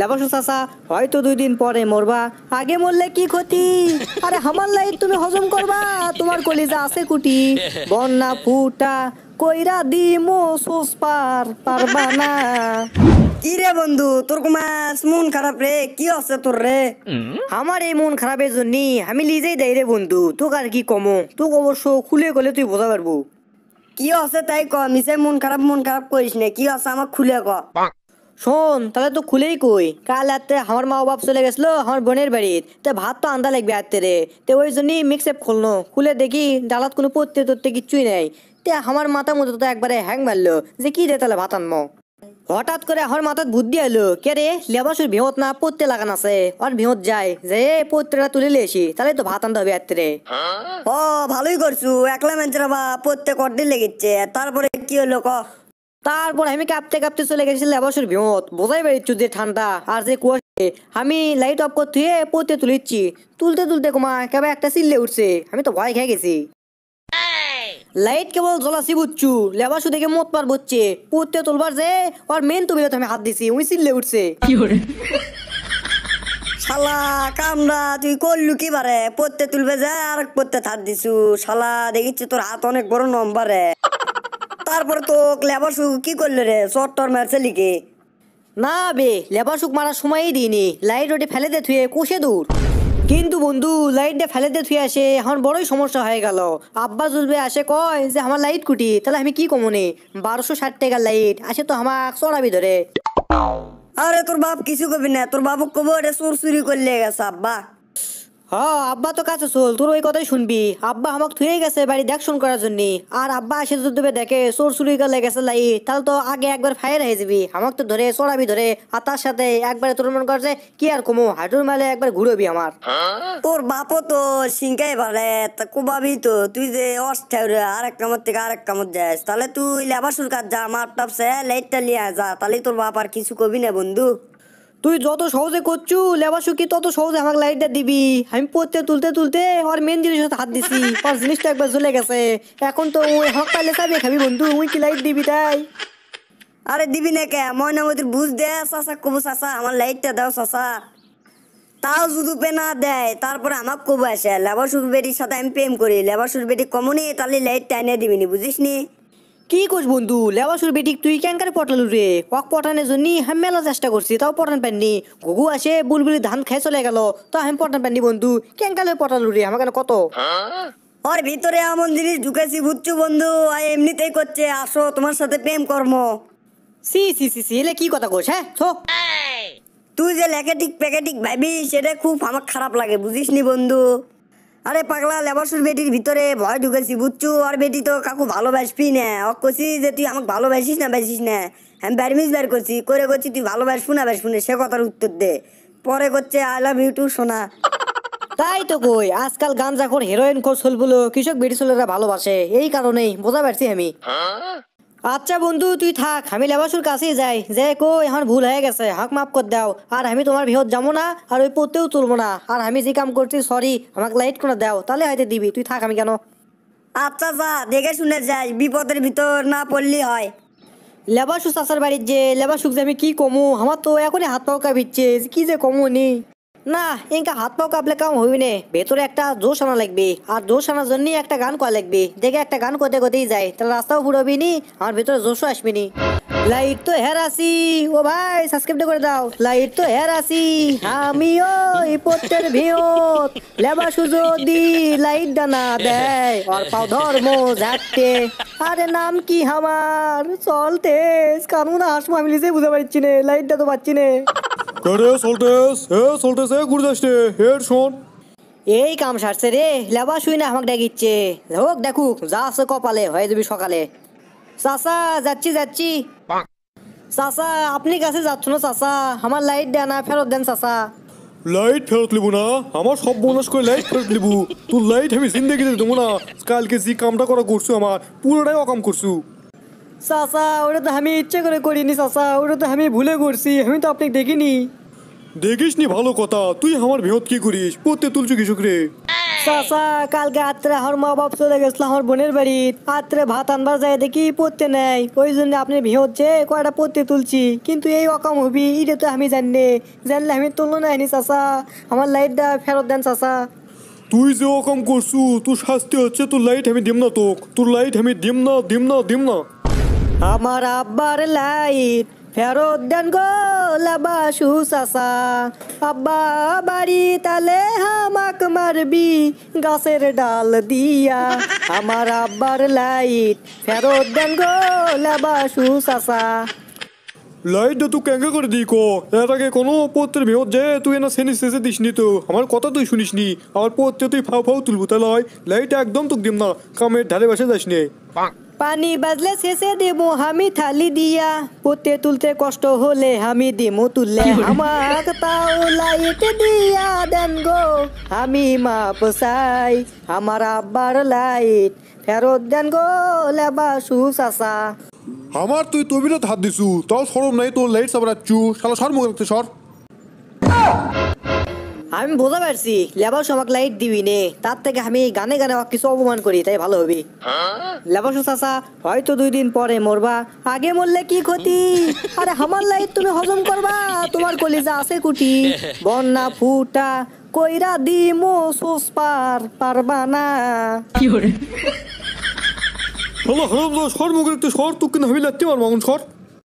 লাবাসু চাচা হয়তো দুই দিন পরে মরবা আগে মরলে কি ক্ষতি আরে হামার লাইট তুমি হজম করবা তোমার কলিজা আছে কুটি বন্যা ফুটা কইরা মো সোস পার পারবা না কি রে বন্ধু তোর কুমাস মন খারাপ রে কি আছে তোর রে আমার এই মন খারাপের জন্য আমি নিজেই দেই রে বন্ধু তোক আর কি কমো তোকে অবশ্য খুলে গেলে তুই বোঝা পারবো কি আছে তাই ক মিসে মন খারাপ মন খারাপ করিস নে কি আছে আমার খুলে ক শোন তাহলে তো খুলেই কই কাল রাত্রে আমার মা বাপ চলে গেছিলো আমার বোনের বাড়িতে তে ভাত তো আন্দা লাগবে আত্মে রে তো ওই জন্যই মিক্স অ্যাপ খুলনো খুলে দেখি ডালাত কোনো পড়তে তরতে কিচ্ছুই নেই তে আমার মাথা মতো তো একবারে হ্যাং মারলো যে কি রে তাহলে ভাত আনমো হঠাৎ করে আমার মাথার বুদ্ধি এলো কে রে লেবাসুর ভেঁত না পড়তে লাগান আছে আর ভেঁত যায় যে পত্রেটা তুলে লিয়েছি তাহলে তো ভাত আনতে হবে রে হ্যাঁ? ও ভালোই করছু একলা মেঞ্চরা বা পড়তে কটি লেগেছে তারপরে কি হলো ক তারপর আমি কাঁপতে কাঁপতে চলে গেছি লেবাসের ভিমত বোঝাই বেড়িচ্ছু যে ঠান্ডা আর যে কুয়াশে আমি লাইট অফ করতে হয়ে পড়তে তুলিচ্ছি তুলতে তুলতে কমা কেবল একটা সিল্লে উঠছে আমি তো ভয় খেয়ে গেছি লাইট কেবল জলাসি বুঝছু লেবাসু দেখে মত পার বুঝছে পড়তে তুলবার যে ওর মেন তুমি আমি হাত দিছি ওই সিল্লে উঠছে শালা কামরা তুই করলু কি বারে পড়তে তুলবে যা আর পড়তে থাক দিছু শালা দেখিচ্ছি তোর হাত অনেক বড় নম্বরে তারপর তো লেবার সুখ কি করলে রে চট্টর মারছে লিখে না বে লেবার সুখ মারার সময়ই দিইনি লাইট ওটে ফেলে দে থুয়ে কোষে দূর কিন্তু বন্ধু লাইটটা ফেলে দে থুয়ে আসে এখন বড়ই সমস্যা হয়ে গেল আব্বা জুলবে আসে কয় যে আমার লাইট কুটি তাহলে আমি কি কমনে বারোশো ষাট টাকার লাইট আসে তো আমার চড়াবি ধরে আরে তোর বাপ কিছু কবি না তোর বাবু কবো এটা চোর চুরি করলে গেছে আব্বা হ্যাঁ, আব্বা তো কাছে চল তোর ওই কথাই শুনবি আব্বা আমাকে থুয়ে গেছে বাড়ি দেখশন করার জন্য আর আব্বা আসে যদি দেখে চোর চুরি গেলে গেছে লাই তাহলে তো আগে একবার ফায়ার হয়ে যাবি আমাকে তো ধরে চড়াবি ধরে আর তার সাথে একবারে তোর মন করছে কি আর কমো হাঁটুর মালে একবার ঘুরবি আমার তোর বাপও তো সিংকাই ভালে তা কোবাবি তো তুই যে অষ্টাউরে আর এক কামর থেকে আর এক কামর যাস তাহলে তুই লেবার সুর কাজ যা মাপ টাপ সে লাইটটা লিয়ে যা তাহলে তোর বাপ আর কিছু কবি না বন্ধু তুই যত সহজে করছু লেবার শুকি তত সহজে আমাকে লাইটটা দিবি আমি পড়তে তুলতে তুলতে আমার মেন জিনিস হাত দিছি আমার জিনিসটা একবার জ্বলে গেছে এখন তো ওই হক পাইলে চাবি খাবি বন্ধু ওই কি লাইট দিবি তাই আরে দিবি না কে ময়নামতির বুঝ দে চাষা কবু চাচা আমার লাইটটা দাও চাচা তাও যদি না দেয় তারপরে আমার কবু আসে লেবার সুখ বেটির সাথে আমি প্রেম করি লেবার সুর বেটি কমনি তাহলে লাইটটা এনে দিবিনি বুঝিস নি কি করছ বন্ধু লেবাসুর বেটিক তুই ক্যাঙ্কার পটালু রে কক পটানোর জন্য হ্যাঁ মেলা চেষ্টা করছি তাও পটান পাননি ঘুঘু আসে বুলবুলি ধান খেয়ে চলে গেল তো হ্যাঁ পটান পাননি বন্ধু ক্যাঙ্কালে পটালু রে আমার কত ওর ভিতরে এমন জিনিস ঢুকেছি বুঝছো বন্ধু আর এমনিতেই করছে আসো তোমার সাথে প্রেম কর্ম সি সি সি সি এলে কি কথা কোস হ্যাঁ ছো তুই যে ল্যাকেটিক প্যাকেটিক ভাবি সেটা খুব আমার খারাপ লাগে বুঝিস নি বন্ধু আরে পাগলা লেবাসুর বেটির ভিতরে ভয় ঢুকেছি বুঝছু আর বেটি তো কাকু ভালোবাসবি না অক করছি যে তুই আমাকে ভালোবাসিস না বাসিস না আমি ব্যারমিস বের করছি করে করছি তুই ভালোবাসবু না বাসবু না সে কথার উত্তর দে পরে করছে আই লাভ ইউ টু সোনা তাই তো কই আজকাল গাঞ্জাখোর হিরোইন খোর বলো কৃষক বেটি ছেলেরা ভালোবাসে এই কারণেই বোঝা পারছি আমি হ্যাঁ? আচ্ছা বন্ধু তুই থাক আমি লেবাসুর কাছেই যাই যে কো এখন ভুল হয়ে গেছে হক মাফ করে দাও আর আমি তোমার বিহত যাবো না আর ওই পড়তেও তুলবো না আর আমি যে কাম করছি সরি আমাকে লাইট করে দাও তাহলে হয়তো দিবি তুই থাক আমি কেন আচ্ছা যা দেখে শুনে যাই বিপদের ভিতর না পড়লি হয় লেবাসু চাষার বাড়ির যে লেবাসুক যে আমি কি কমু আমার তো এখনই হাত পাকা কাঁপিচ্ছে কি যে কমু নেই না ইনকা হাত পাও কাপলে কাম হইবি নে ভেতরে একটা জোশ আনা লাগবে আর জোশ আনার জন্য একটা গান করা লাগবে দেখে একটা গান করতে করতেই যায় তাহলে রাস্তাও ফুরবি নি আর ভেতরে জোশও আসবি নি লাইট তো হেরাসি ও ভাই সাবস্ক্রাইব করে দাও লাইট তো হেরাসি এই পোস্টের ভিওত লেবা সুজদি লাইট দানা দেয় আর পাও ধর্ম ঝাটতে আরে নাম কি আমার চলতে কানুন হাসমু আমি নিজেই বুঝতে পারছি না লাইটটা তো পাচ্ছি না রে সল্টেস হে সল্টেস হে ঘুরে যাস হেড শোন এই কাম সারছে রে লেবা শুই না আমাকে ডাকিচ্ছে হোক দেখুক যা আছে কপালে হয়ে যাবি সকালে চাচা যাচ্ছি যাচ্ছি চাচা আপনি কাছে যাচ্ছ না চাচা আমার লাইট দেন না ফেরত দেন চাচা লাইট ফেরত লিবু না আমার সব বোনাস করে লাইট ফেরত লিবু তোর লাইট আমি জিন্দেগি দেবো না কালকে যে কামটা করা করছো আমার পুরোটাই অকাম করছু চাচা ওটা তো আমি ইচ্ছে করে করিনি চাচা ওটা তো আমি ভুলে করছি আমি তো আপনাকে দেখিনি দেখিস নি ভালো কথা তুই আমার ভিহত কি করিস পড়তে তুলছো কিছু রে চাচা কালকে আত্রে আমার মা বাপ চলে গেছিল আমার বোনের বাড়ি আত্রে ভাত আনবার যায় দেখি পড়তে নেই ওই জন্য আপনি ভি হচ্ছে কয়টা পড়তে তুলছি কিন্তু এই অকাম হবি এটা তো আমি জানলে জানলে আমি তুললো না আনি চাচা আমার লাইটটা ফেরত দেন চাচা তুই যে অকাম করছু তোর শাস্তি হচ্ছে তোর লাইট আমি দিম না তোক তোর লাইট আমি দিম না দিম না দিম না আমার আব্বার লাইট ফেরত দেন গো লাবাসু চাচা আব্বা বাড়ি তালে হামাক মারবি গাছের ডাল দিয়া আমার আব্বার লাইট ফেরত দেন গো লাবাসু চাচা লাইটটা তুই ক্যাঙ্গা করে দিই কো এর আগে কোনো পত্রের ভেবত যে তুই না সেনি শেষে দিস নি তো আমার কথা তুই শুনিস নি আমার পত্রে তুই ফাও ফাউ তুলবো তাহলে লাইট একদম তুক দিম না কামের ধারে বাসে যাস নে পানি বাজলে শেষে দেবো আমি থালি দিয়া পোতে তুলতে কষ্ট হলে আমি দেবো তুললে আমার তাও লাইট দিয়া দেন গো আমি মা পোসাই আমার আব্বার লাইট ফেরত দেন গো লেবা সুস আমার তুই তবিরত হাত দিছু তাও সরম নাই তোর লাইট সাবরাচ্ছু শালা সর মুখ রাখতে সর আমি বোঝা পারছি লেবার সমাক লাইট দিবি নে তার থেকে আমি গানে গানে কিছু অপমান করি তাই ভালো হবে লেবাসু চাষা হয়তো দুই দিন পরে মরবা আগে মরলে কি ক্ষতি আরে আমার লাইট তুমি হজম করবা তোমার কলিজা আছে কুটি বন্যা ফুটা কইরা দি মো সোস পার পারবা না কি হরে হলো হলো সর মুখে একটু সর তুকিন হবি লাগতে পারবো সর